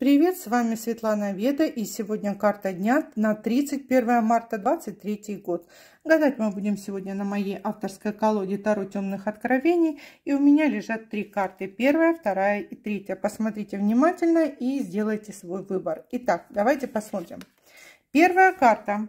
Привет, с вами Светлана Веда и сегодня карта дня на 31 марта 2023 год. Гадать мы будем сегодня на моей авторской колоде Таро темных откровений. И у меня лежат три карты. Первая, вторая и третья. Посмотрите внимательно и сделайте свой выбор. Итак, давайте посмотрим. Первая карта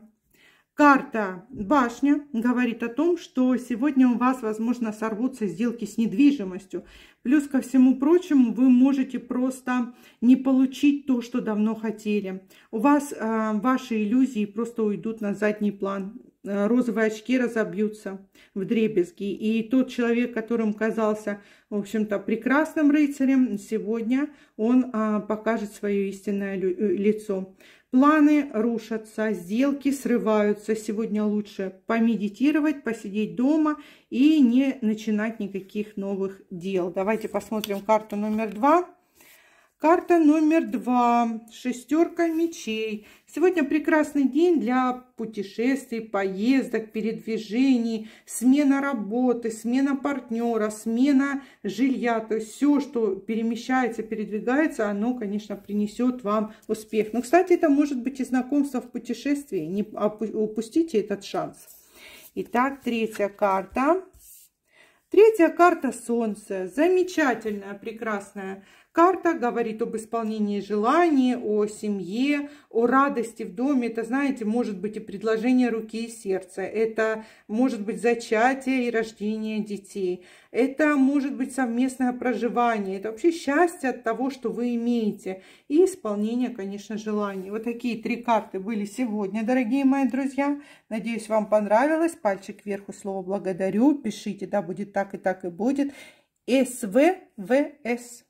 Карта башня говорит о том, что сегодня у вас, возможно, сорвутся сделки с недвижимостью. Плюс ко всему прочему, вы можете просто не получить то, что давно хотели. У вас э, ваши иллюзии просто уйдут на задний план. Э, розовые очки разобьются в дребезги. И тот человек, которым казался, в общем-то, прекрасным рыцарем, сегодня он а, покажет свое истинное э, лицо. Планы рушатся, сделки срываются. Сегодня лучше помедитировать, посидеть дома и не начинать никаких новых дел. Давайте посмотрим карту номер два. Карта номер два. Шестерка мечей. Сегодня прекрасный день для путешествий, поездок, передвижений, смена работы, смена партнера, смена жилья. То есть все, что перемещается, передвигается, оно, конечно, принесет вам успех. Но, кстати, это может быть и знакомство в путешествии. Не упустите этот шанс. Итак, третья карта. Третья карта Солнце. Замечательная, прекрасная Карта говорит об исполнении желаний, о семье, о радости в доме. Это, знаете, может быть и предложение руки и сердца. Это может быть зачатие и рождение детей. Это может быть совместное проживание. Это вообще счастье от того, что вы имеете. И исполнение, конечно, желаний. Вот такие три карты были сегодня, дорогие мои друзья. Надеюсь, вам понравилось. Пальчик вверх, слово благодарю. Пишите, да, будет так и так и будет. СВВС.